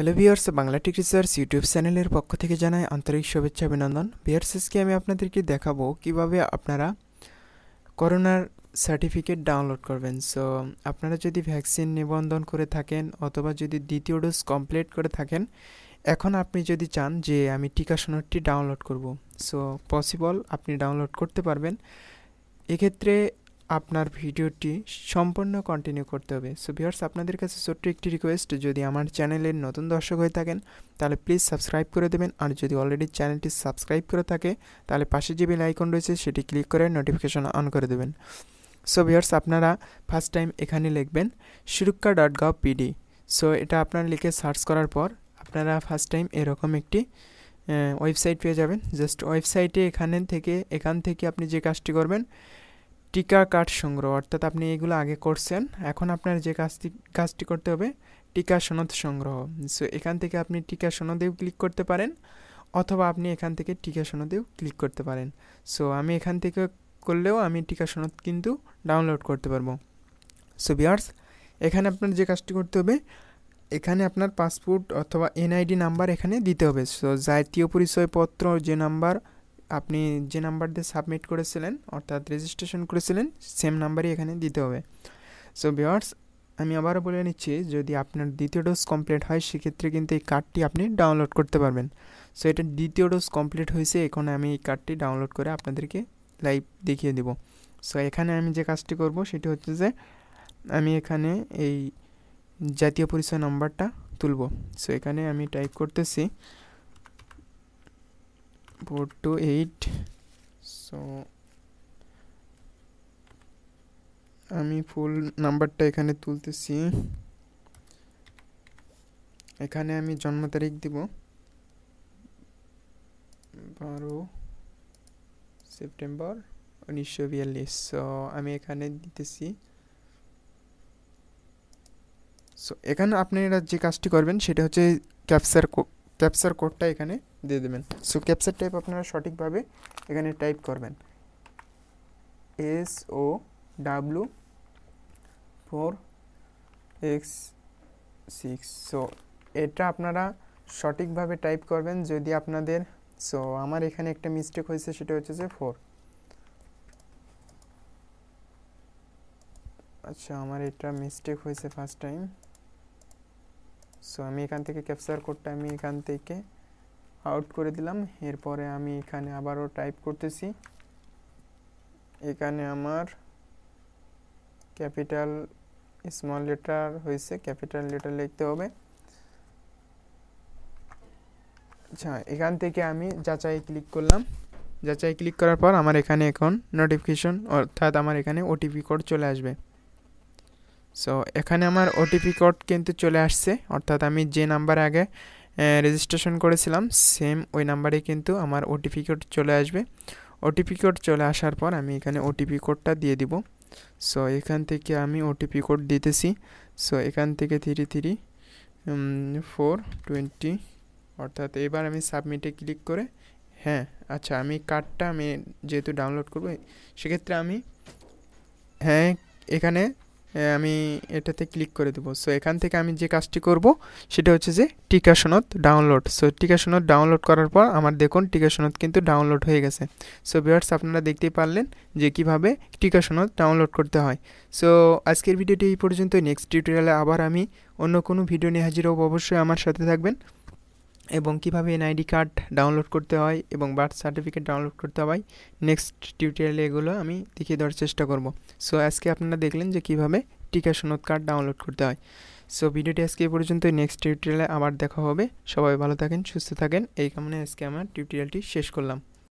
hello viewers Bangla tech research YouTube চ্যানেলের পক্ষ থেকে জানাই আন্তরিক শুভেচ্ছা অভিনন্দন ভিওর্সেসকে আমি আপনাদেরকে দেখাবো কিভাবে আপনারা করোনার সার্টিফিকেট ডাউনলোড করবেন সো আপনারা যদি ভ্যাকসিন নিবন্ধন করে থাকেন অথবা যদি দ্বিতীয় ডোজ কমপ্লিট করে থাকেন এখন আপনি যদি চান যে আমি টিকা সনদটি ডাউনলোড করব সো পসিবল আপনি ডাউনলোড করতে পারবেন এক্ষেত্রে আপনার ভিডিওটি সম্পূর্ণ কন্টিনিউ করতে হবে সো ভিওর্স আপনাদের কাছে ছোট্ট একটি রিকোয়েস্ট যদি আমার চ্যানেলের নতুন দর্শক হয়ে থাকেন তাহলে প্লিজ সাবস্ক্রাইব করে দেবেন আর যদি অলরেডি চ্যানেলটি সাবস্ক্রাইব করে থাকে তাহলে পাশে যে বেল আইকন রয়েছে সেটি ক্লিক করে নোটিফিকেশন অন করে দেবেন সো ভিওর্স আপনারা ফার্স্ট টাইম এখানে লিখবেন সুরক্ষা ডট গভ পিডি সো এটা আপনারা লিখে সার্চ করার পর আপনারা ফার্স্ট টাইম এরকম একটি ওয়েবসাইট পেয়ে যাবেন জাস্ট ওয়েবসাইটে এখানে থেকে এখান থেকে আপনি যে কাজটি করবেন টিকা কার্ড সংগ্রহ অর্থাৎ আপনি এগুলো আগে করছেন এখন আপনার যে কাজটি কাজটি করতে হবে টিকা সনদ সংগ্রহ সো এখান থেকে আপনি টিকা সনদেও ক্লিক করতে পারেন অথবা আপনি এখান থেকে টিকা সনদেও ক্লিক করতে পারেন সো আমি এখান থেকে করলেও আমি টিকা সনদ কিন্তু ডাউনলোড করতে পারবো সো বিয়ার্স এখানে আপনার যে কাজটি করতে হবে এখানে আপনার পাসপোর্ট অথবা এনআইডি নাম্বার এখানে দিতে হবে সো জাতীয় পরিচয়পত্র যে নাম্বার আপনি যে নাম্বার দিয়ে সাবমিট করেছিলেন অর্থাৎ রেজিস্ট্রেশন করেছিলেন সেম নাম্বারই এখানে দিতে হবে সো ভিওয়ার্স আমি আবারও বলে নিচ্ছি যদি আপনার দ্বিতীয় ডোজ কমপ্লিট হয় সেক্ষেত্রে কিন্তু এই কার্ডটি আপনি ডাউনলোড করতে পারবেন সো এটা দ্বিতীয় ডোজ কমপ্লিট হয়েছে এখন আমি এই কার্ডটি ডাউনলোড করে আপনাদেরকে লাইভ দেখিয়ে দেবো সো এখানে আমি যে কাজটি করব সেটি হচ্ছে যে আমি এখানে এই জাতীয় পরিচয় নাম্বারটা তুলব সো এখানে আমি টাইপ করতেছি go to 8 so আমি ফুল নাম্বারটা এখানে তুলতেছি এখানে আমি জন্ম তারিখ দিব বারো সেপ্টেম্বর উনিশশো বিয়াল্লিশ সো আমি এখানে দিতেছি সো এখানে আপনারা যে কাজটি করবেন সেটা হচ্ছে ক্যাপচার ক্যাপসার কোডটা এখানে দিয়ে দেবেন সো ক্যাপসার টাইপ আপনারা সঠিকভাবে এখানে টাইপ করবেন S O W four X six so এটা আপনারা সঠিকভাবে টাইপ করবেন যদি আপনাদের সো আমার এখানে একটা মিস্টেক হয়েছে সেটা হচ্ছে যে ফোর আচ্ছা আমার এটা মিস্টেক হয়েছে ফার্স্ট টাইম সো আমি এখান থেকে ক্যাপচার কোডটা আমি এখান থেকে আউট করে দিলাম এরপরে আমি এখানে আবারও টাইপ করতেছি এখানে আমার ক্যাপিটাল স্মল লেটার হয়েছে ক্যাপিটাল লেটার লিখতে হবে আচ্ছা এখান থেকে আমি যাচাই ক্লিক করলাম যাচাই ক্লিক করার পর আমার এখানে এখন নোটিফিকেশন অর্থাৎ আমার এখানে ওটিপি কোড চলে আসবে সো এখানে আমার ওটিপি কোড কিন্তু চলে আসছে অর্থাৎ আমি যে নাম্বার আগে রেজিস্ট্রেশন করেছিলাম সেম ওই নাম্বারে কিন্তু আমার ওটিপি কোড চলে আসবে ওটিপি কোড চলে আসার পর আমি এখানে ওটিপি কোডটা দিয়ে দিব সো এখান থেকে আমি ওটিপি কোড দিতেছি সো এখান থেকে থ্রি থ্রি ফোর টোয়েন্টি অর্থাৎ এবার আমি সাবমিটে ক্লিক করে হ্যাঁ আচ্ছা আমি কার্ডটা আমি যেহেতু ডাউনলোড করবো সেক্ষেত্রে আমি হ্যাঁ এখানে আমি এটাতে ক্লিক করে দেবো সো এখান থেকে আমি যে কাজটি করব সেটা হচ্ছে যে টিকাশনত ডাউনলোড সো টিকাশনত ডাউনলোড করার পর আমার দেখুন টিকাশনত কিন্তু ডাউনলোড হয়ে গেছে সো ভিউয়ার্স আপনারা দেখতেই পারলেন যে কিভাবে টিকাশনত ডাউনলোড করতে হয় সো আজকের ভিডিওটি এই পর্যন্ত নেক্সট টিউটোরিয়ালে আবার আমি অন্য কোনো ভিডিও নিয়ে হাজির হব অবশ্যই আমার সাথে থাকবেন এবং কিভাবে এনআইডি কার্ড ডাউনলোড করতে হয় এবং বার্থ সার্টিফিকেট ডাউনলোড করতে হয় নেক্সট টিউটোরিয়ালে এগুলো আমি দেখিয়ে দেওয়ার চেষ্টা করব সো আজকে আপনারা দেখলেন যে কিভাবে টিকা সনদ কার্ড ডাউনলোড করতে হয় সো ভিডিওটি আজকে এ পর্যন্ত নেক্সট টিউটোরিয়ালে আবার দেখা হবে সবাই ভালো থাকেন সুস্থ থাকেন এই কারণে আজকে আমার টিউটোরিয়ালটি শেষ করলাম